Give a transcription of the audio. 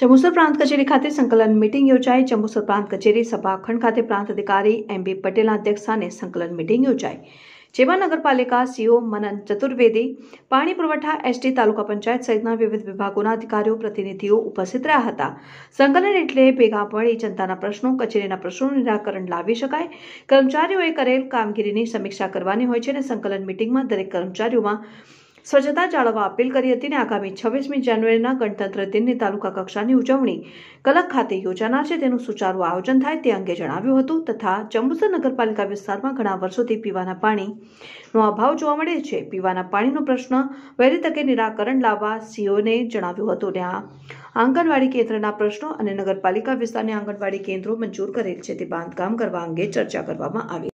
ચંબુસર પ્રાંત કચેરી ખાતે સંકલન મિટિંગ યોજાઈ ચંબુસર પ્રાંત કચેરી સભાખંડ ખાતે પ્રાંત અધિકારી એમ બી પટેલના અધ્યક્ષસ્થાને સંકલન મિટિંગ યોજાઈ જેમાં નગરપાલિકા સીઓ મનન ચતુર્વેદી પાણી પુરવઠા એસટી તાલુકા પંચાયત સહિતના વિવિધ વિભાગોના અધિકારીઓ પ્રતિનિધિઓ ઉપસ્થિત રહ્યા હતા સંકલન એટલે ભેગા મળી જનતાના પ્રશ્નો કચેરીના પ્રશ્નોનું નિરાકરણ લાવી શકાય કર્મચારીઓએ કરેલ કામગીરીની સમીક્ષા કરવાની હોય છે અને સંકલન મીટિંગમાં દરેક કર્મચારીઓમાં સ્વચ્છતા જાળવવા અપીલ કરી હતી અને આગામી છવ્વીસમી જાન્યુઆરીના ગણતંત્ર દિનની તાલુકા કક્ષાની ઉજવણી કલક ખાતે યોજાનાર છે તેનું સુચારું આયોજન થાય તે અંગે જણાવ્યું હતું તથા જંબુસર નગરપાલિકા વિસ્તારમાં ઘણા વર્ષોથી પીવાના પાણીનો અભાવ જોવા મળે છે પીવાના પાણીનો પ્રશ્ન વહેલી તકે નિરાકરણ લાવવા સીઓને જણાવ્યું હતું ને આ આંગણવાડી કેન્દ્રના પ્રશ્નો અને નગરપાલિકા વિસ્તારની આંગણવાડી કેન્દ્રો મંજૂર કરેલ છે તે બાંધકામ કરવા અંગે ચર્ચા કરવામાં આવી